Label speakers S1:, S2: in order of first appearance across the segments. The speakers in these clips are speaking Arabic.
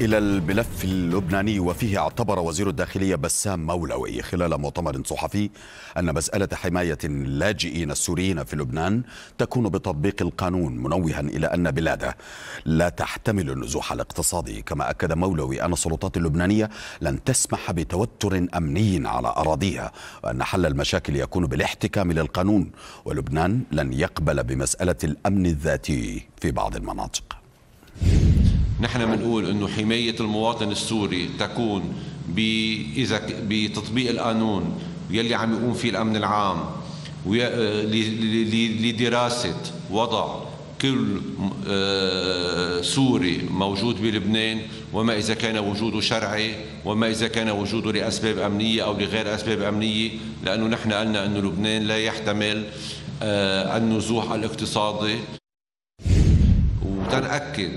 S1: إلى الملف اللبناني وفيه اعتبر وزير الداخلية بسام مولوي خلال مؤتمر صحفي أن مسألة حماية اللاجئين السوريين في لبنان تكون بتطبيق القانون منوها إلى أن بلاده لا تحتمل النزوح الاقتصادي كما أكد مولوي أن السلطات اللبنانية لن تسمح بتوتر أمني على أراضيها وأن حل المشاكل يكون بالاحتكام للقانون ولبنان لن يقبل بمسألة الأمن الذاتي في بعض المناطق
S2: نحن بنقول انه حمايه المواطن السوري تكون اذا بتطبيق القانون يلي عم يقوم فيه الامن العام آه، لدراسه وضع كل آه، سوري موجود بلبنان وما إذا كان وجوده شرعي وما إذا كان وجوده لأسباب أمنية أو لغير أسباب أمنية لأنه نحن قلنا انه لبنان لا يحتمل آه، النزوح الاقتصادي وتنأكد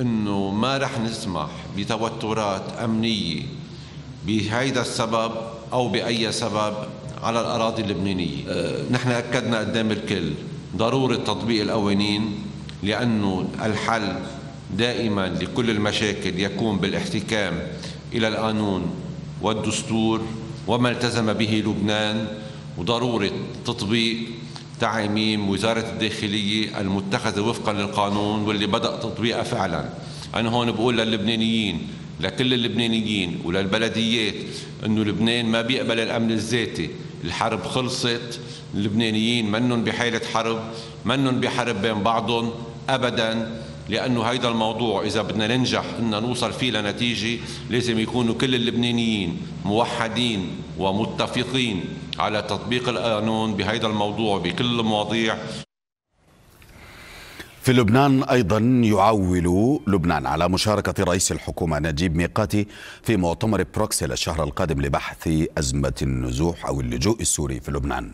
S2: انه ما رح نسمح بتوترات امنيه بهيدا السبب او باي سبب على الاراضي اللبنانيه أه. نحن اكدنا قدام الكل ضروره تطبيق القوانين لانه الحل دائما لكل المشاكل يكون بالاحتكام الى القانون والدستور وما التزم به لبنان وضروره تطبيق تعميم وزارة الداخلية المتخذة وفقا للقانون واللي بدأ تطبيقها فعلا أنا هون بقول للبنانيين لكل اللبنانيين وللبلديات أنه لبنان ما بيقبل الأمن الذاتي الحرب خلصت اللبنانيين منن بحالة حرب منن بحرب بين بعضهم أبدا لأنه هيدا الموضوع إذا بدنا ننجح إن نوصل فيه لنتيجة لازم يكونوا كل اللبنانيين موحدين ومتفقين على تطبيق القانون بهذا الموضوع بكل المواضيع
S1: في لبنان أيضا يعول لبنان على مشاركة رئيس الحكومة نجيب ميقاتي في مؤتمر بروكسل الشهر القادم لبحث أزمة النزوح أو اللجوء السوري في لبنان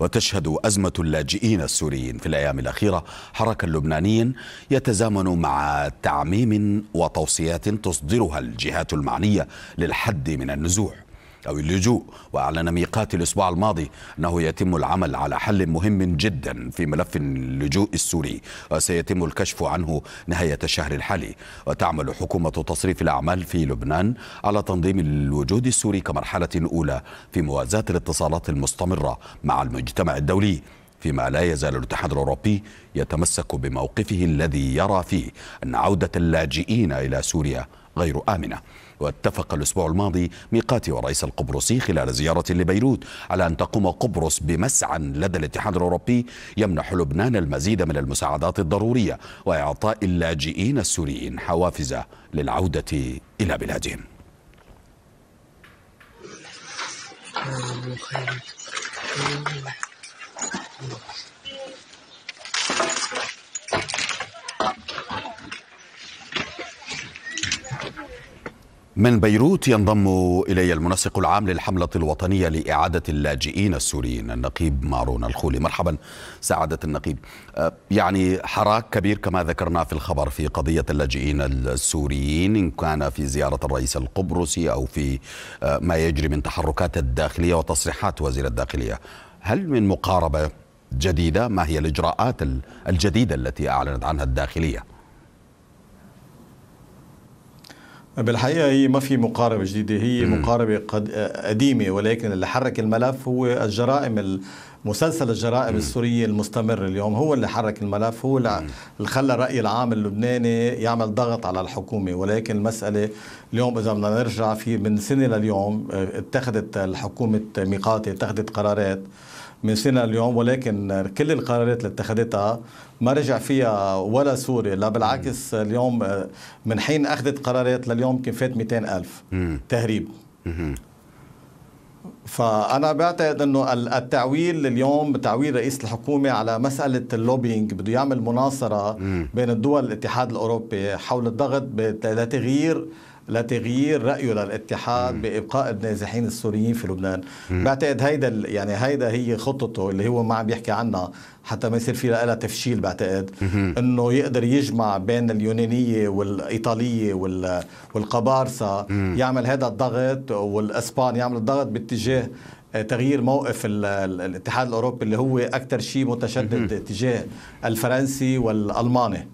S1: وتشهد أزمة اللاجئين السوريين في الأيام الأخيرة حركة لبنانيين يتزامن مع تعميم وتوصيات تصدرها الجهات المعنية للحد من النزوح أو اللجوء وأعلن ميقات الأسبوع الماضي أنه يتم العمل على حل مهم جدا في ملف اللجوء السوري وسيتم الكشف عنه نهاية الشهر الحالي وتعمل حكومة تصريف الأعمال في لبنان على تنظيم الوجود السوري كمرحلة أولى في موازاة الاتصالات المستمرة مع المجتمع الدولي فيما لا يزال الاتحاد الاوروبي يتمسك بموقفه الذي يرى فيه ان عوده اللاجئين الى سوريا غير امنه واتفق الأسبوع الماضي ميقاتي والرئيس القبرصي خلال زيارة لبيروت على أن تقوم قبرص بمسعى لدى الاتحاد الأوروبي يمنح لبنان المزيد من المساعدات الضرورية وإعطاء اللاجئين السوريين حوافز للعودة إلى بلادهم من بيروت ينضم إلي المنسق العام للحملة الوطنية لإعادة اللاجئين السوريين النقيب مارون الخولي مرحبا سعادة النقيب أه، يعني حراك كبير كما ذكرنا في الخبر في قضية اللاجئين السوريين إن كان في زيارة الرئيس القبرصي أو في أه، ما يجري من تحركات الداخلية وتصريحات وزير الداخلية هل من مقاربة جديدة ما هي الإجراءات الجديدة التي أعلنت عنها الداخلية؟
S3: بالحقيقه هي ما في مقاربه جديده هي مقاربه قد قديمه ولكن اللي حرك الملف هو الجرائم مسلسل الجرائم السوريه المستمر اليوم هو اللي حرك الملف هو اللي خلى الراي العام اللبناني يعمل ضغط على الحكومه ولكن المساله اليوم اذا بدنا نرجع في من سنه لليوم آه، اتخذت الحكومه ميقاتي اتخذت قرارات من سنه اليوم ولكن كل القرارات اللي اتخذتها ما رجع فيها ولا سوري لا بالعكس اليوم آه، من حين اخذت قرارات لليوم كان فات 200 الف تهريب فانا بعتقد انه التعويل اليوم تعويل رئيس الحكومه على مساله اللوبينج بده يعمل مناصره بين الدول الاتحاد الاوروبي حول الضغط لتغيير لتغيير رأيه للاتحاد مم. بإبقاء النازحين السوريين في لبنان مم. بعتقد هيدا يعني هيدا هي خطته اللي هو ما عم يحكي عنها حتى ما يصير في لها تفشيل بعتقد انه يقدر يجمع بين اليونانيه والايطاليه والقبارسه يعمل هذا الضغط والاسبان يعمل الضغط باتجاه آه، تغيير موقف الاتحاد الاوروبي اللي هو اكثر شيء متشدد تجاه الفرنسي والالماني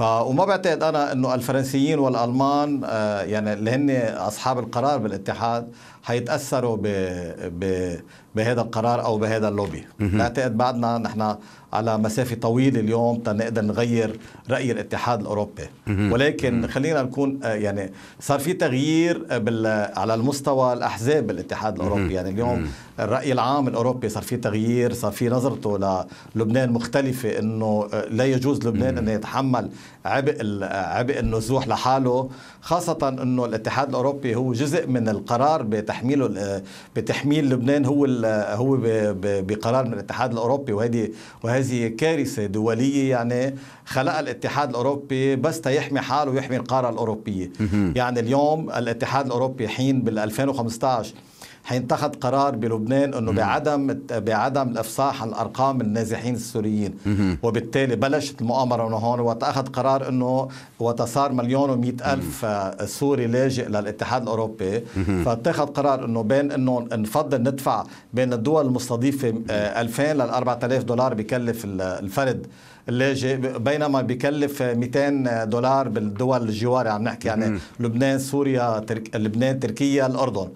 S3: فما بعتقد انا انه الفرنسيين والالمان آه، يعني اللي هن اصحاب القرار بالاتحاد حيتاثروا بهذا القرار او بهذا اللوبي بعتقد بعدنا نحن على مسافه طويله اليوم تنقدر نغير راي الاتحاد الاوروبي ولكن خلينا نكون آه، يعني صار في تغيير آه، بال على المستوى الاحزاب بالاتحاد الاوروبي يعني اليوم الراي العام الاوروبي صار في تغيير صار في نظرته للبنان مختلفه انه آه، لا يجوز لبنان انه يتحمل عبء عبء النزوح لحاله خاصه انه الاتحاد الاوروبي هو جزء من القرار بتحميله بتحميل لبنان هو هو بقرار من الاتحاد الاوروبي وهذه وهذه كارثه دوليه يعني خلق الاتحاد الاوروبي بس يحمي حاله ويحمي القاره الاوروبيه يعني اليوم الاتحاد الاوروبي حين بال 2015 حينتخذ قرار بلبنان انه بعدم بعدم الافصاح عن ارقام النازحين السوريين وبالتالي بلشت المؤامره من هون واتخذ قرار انه وتصار مليون و100 الف آه، سوري لاجئ للاتحاد الاوروبي فاتخذ قرار انه بين انه نفضل ندفع بين الدول المستضيفه 2000 لل 4000 دولار بكلف الفرد اللاجئ بينما بكلف 200 دولار بالدول الجوار عم نحكي يعني م. لبنان سوريا ترك... لبنان تركيا الاردن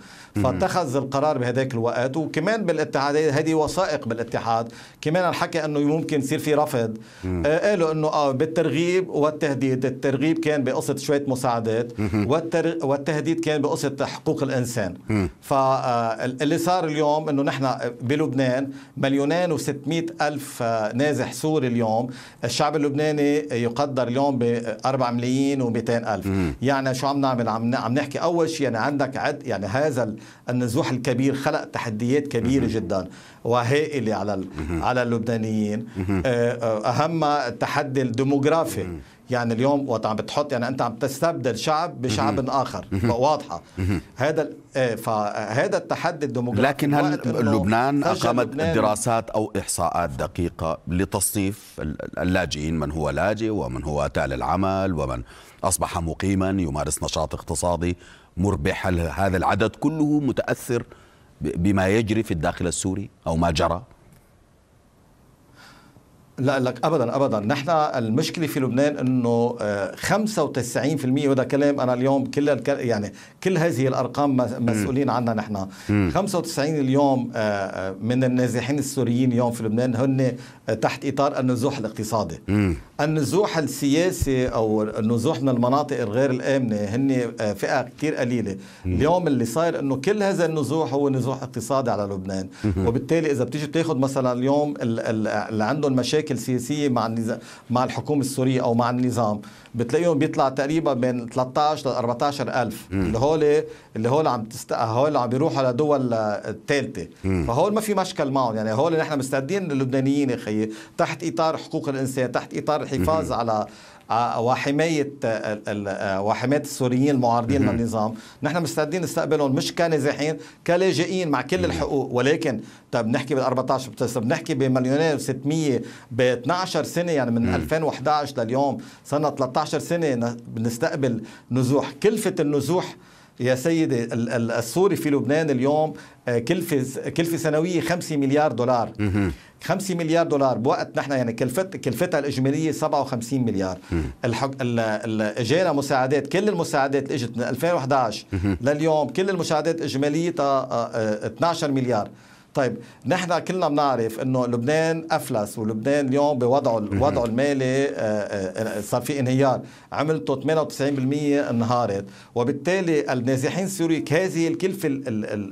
S3: فاتخذ القرار بهداك الوقت وكمان بالاتحاد هذه وثائق بالاتحاد كمان الحكي انه ممكن يصير في رفض آه قالوا انه اه بالترغيب والتهديد الترغيب كان بقصه شويه مساعدات والتر... والتهديد كان بقصه حقوق الانسان فاللي آه، صار اليوم انه نحن بلبنان مليونين و600 الف آه، نازح سوري اليوم الشعب اللبناني يقدر اليوم ب 4 ملايين و200 ألف يعني شو عم نعمل عم, عم نحكي أول شيء يعني عندك عد يعني هذا النزوح الكبير خلق تحديات كبيرة جدا وهائلة على على اللبنانيين آه، آه، أهمها التحدي الديموغرافي مم. يعني اليوم وقت عم بتحط يعني انت عم تستبدل شعب بشعب اخر واضحه هذا فهذا التحدي الديموغرافي لكن هل لبنان اقامت لبنان
S1: دراسات او احصاءات دقيقه لتصنيف اللاجئين من هو لاجئ ومن هو تال العمل ومن اصبح مقيما يمارس نشاط اقتصادي مربح هل هذا العدد كله متاثر بما يجري في الداخل السوري او ما جرى
S3: لا لك ابدا ابدا نحن المشكله في لبنان انه 95% آه، وهذا كلام انا اليوم كل يعني كل هذه الارقام مسؤولين عنها نحن 95 اليوم آه، آه، من النازحين السوريين اليوم في لبنان هن تحت اطار النزوح الاقتصادي النزوح السياسي او النزوح من المناطق الغير الامنه هن فئه كثير قليله اليوم اللي صاير انه كل هذا النزوح هو نزوح اقتصادي على لبنان وبالتالي اذا بتيجي بتاخذ مثلا اليوم اللي عندهم مشاكل مشاكل سياسيه مع مع الحكومه السوريه او مع النظام بتلاقيهم بيطلع تقريبا بين 13 ل 14 الف اللي هول إيه؟ اللي هول عم تست... هول عم بيروحوا لدول ثالثه آه، فهول ما في مشكل معهم يعني هول نحن مستعدين اللبنانيين يا خيي تحت اطار حقوق الانسان تحت اطار الحفاظ على آه، وحمايه آه، آه، وحمايه السوريين المعارضين للنظام نحن مستعدين نستقبلهم مش كنازحين كلاجئين مع كل الحقوق ولكن طب نحكي بال 14 بنحكي بمليونين و600 ب 12 سنه يعني من مم. 2011 لليوم صرنا 13 سنه بنستقبل نزوح كلفه النزوح يا سيدي السوري في لبنان اليوم آه، كلفة كلفة سنوية 5 مليار دولار 5 مليار دولار بوقت نحن يعني كلفت كلفتها الاجماليه 57 مليار اجانا اجينا مساعدات كل المساعدات اللي اجت من 2011 لليوم كل المساعدات اجماليتها 12 آه، آه، مليار طيب نحن كلنا بنعرف انه لبنان افلس ولبنان اليوم بوضعه وضعه المالي آه، آه، صار في انهيار عملته 98% انهارت وبالتالي النازحين السوريين هذه الكلفه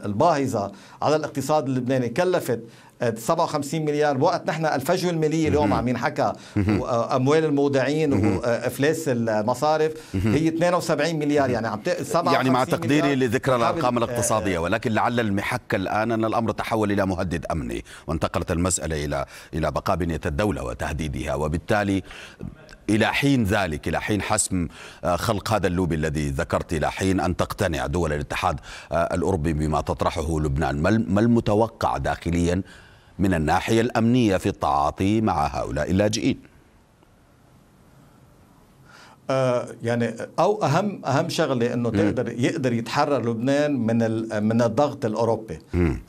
S3: الباهظه على الاقتصاد اللبناني كلفت 57 مليار بوقت نحن الفجوه الماليه اليوم عم ينحكى واموال المودعين وافلاس المصارف هي 72 مليار يعني عم يعني مع تقديري لذكرى الارقام آه، الاقتصاديه
S1: ولكن لعل المحك الان ان الامر تحول الى مهدد امني وانتقلت المساله الى الى بقاء بنيه الدوله وتهديدها وبالتالي إلى حين ذلك إلى حين حسم آه، خلق هذا اللوبي الذي ذكرت إلى حين أن تقتنع دول الاتحاد آه، الأوروبي بما تطرحه لبنان ما المتوقع داخليا من الناحية الأمنية في التعاطي مع هؤلاء اللاجئين
S3: آه، يعني او اهم اهم شغله انه تقدر يقدر يتحرر لبنان من من الضغط الاوروبي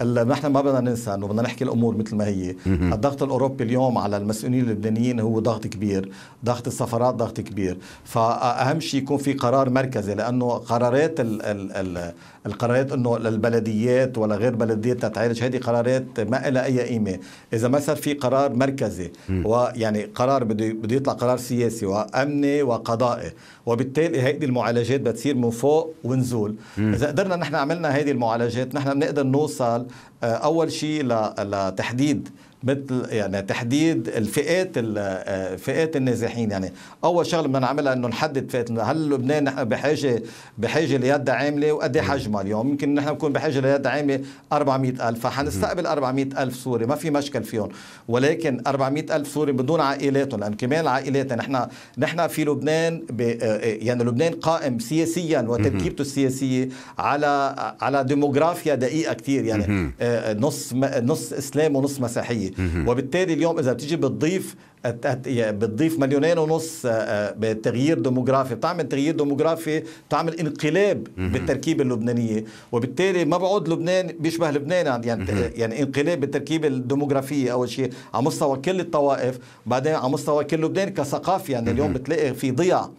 S3: اللي نحن ما بدنا ننسى انه بدنا نحكي الامور مثل ما هي الضغط الاوروبي اليوم على المسؤولين اللبنانيين هو ضغط كبير ضغط السفارات ضغط كبير فاهم شيء يكون في قرار مركزي لانه قرارات ال ال الـ القرارات انه البلديات ولا غير بلديات تتعالج هذه قرارات ما لها اي قيمه اذا ما صار في قرار مركزي ويعني قرار بده بده يطلع قرار سياسي وامني وقضاء الوقائي وبالتالي هيدي المعالجات بتصير من فوق ونزول مم. اذا قدرنا نحن عملنا هيدي المعالجات نحن بنقدر نوصل آه، اول شيء لتحديد مثل يعني تحديد الفئات آه، فئات النازحين يعني اول شغله بدنا نعملها انه نحدد فئات هل لبنان نحن بحاجه بحاجه ليد عامله وقد ايه حجمها اليوم يمكن نحن نكون بحاجه ليد عامله 400000 فحنستقبل 400000 سوري ما في مشكل فيهم ولكن 400000 سوري بدون عائلاتهم لان كمان العائلات نحن نحن في لبنان آه، آه، يعني لبنان قائم سياسيا وتركيبته السياسيه على على ديموغرافيا دقيقه كثير يعني نص نص اسلام ونص مسيحيه وبالتالي اليوم اذا بتيجي بتضيف بتضيف مليونين ونص آه، آه، بتغيير ديموغرافي بتعمل تغيير ديموغرافي بتعمل انقلاب بالتركيبة اللبنانية وبالتالي ما بعود لبنان بيشبه لبنان يعني يعني, يعني انقلاب بالتركيبة الديموغرافية أول شيء على مستوى كل الطوائف بعدين على مستوى كل لبنان كثقافة يعني اليوم بتلاقي في ضياع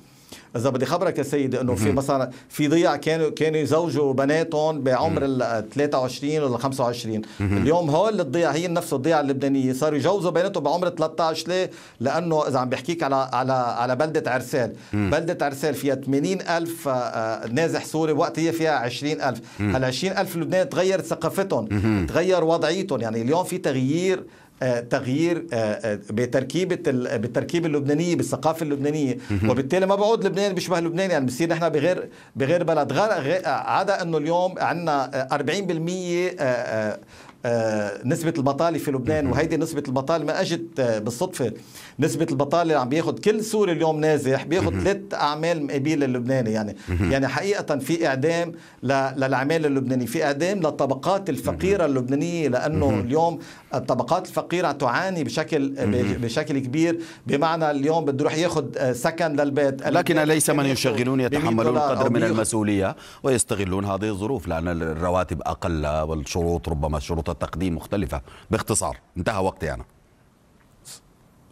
S3: اذا بدي خبرك يا سيدي انه في مثلا في ضياع كانوا كانوا يزوجوا بناتهم بعمر ال 23 ولا 25 اليوم هول الضياع هي نفس الضياع اللبنانيه صاروا يجوزوا بناتهم بعمر 13 ليه؟ لانه اذا عم بحكيك على على على بلده عرسال بلده عرسال فيها 80000 آه، نازح سوري وقت هي فيها 20000 هلا 20000 لبنان تغيرت ثقافتهم تغير وضعيتهم يعني اليوم في تغيير آه، تغيير آه، آه، بتركيبه بالتركيبه اللبنانيه بالثقافه اللبنانيه وبالتالي ما بعود لبنان بيشبه لبنان يعني بصير نحن بغير بغير بلد غير عدا انه اليوم عندنا 40% آه، نسبة البطالة في لبنان وهيدي نسبة البطالة ما اجت آه، بالصدفة نسبة البطالة اللي عم بياخد كل سوري اليوم نازح بياخد ثلاث أعمال مقابل اللبناني يعني يعني حقيقة في إعدام للعمال اللبناني في إعدام للطبقات الفقيرة اللبنانية لأنه اليوم الطبقات الفقيرة تعاني بشكل آه، بشكل كبير بمعنى اليوم بده يروح ياخد سكن للبيت لكن ليس من يشغلون يتحملون قدر من
S1: المسؤولية ويستغلون هذه الظروف لأن الرواتب أقل والشروط ربما الشروط التقديم مختلفه باختصار انتهى وقتي انا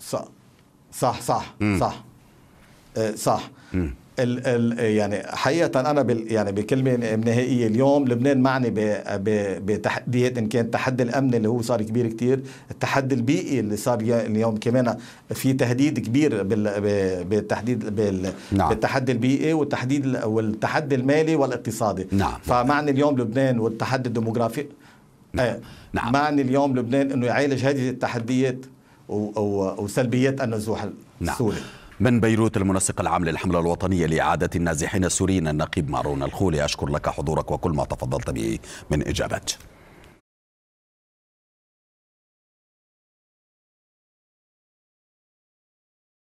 S1: صح صح صح مم. صح آه، صح مم. ال ال يعني حقيقه انا
S3: بال يعني بكلمه نهائيه اليوم لبنان معني بتحديات ان كان التحدي الامني اللي هو صار كبير كتير التحدي البيئي اللي صار اليوم كمان في تهديد كبير بالتحديد بال نعم. بالتحدي البيئي والتحديد والتحدي المالي والاقتصادي نعم. فمعني اليوم لبنان والتحدي الديموغرافي نعم, آه، نعم. اليوم لبنان أنه يعالج هذه التحديات وسلبيات النزوح نعم.
S1: السوري نعم. من بيروت المنسق العام للحملة الوطنية لإعادة النازحين السوريين النقيب مارون الخولي أشكر لك حضورك وكل ما تفضلت به من إجابات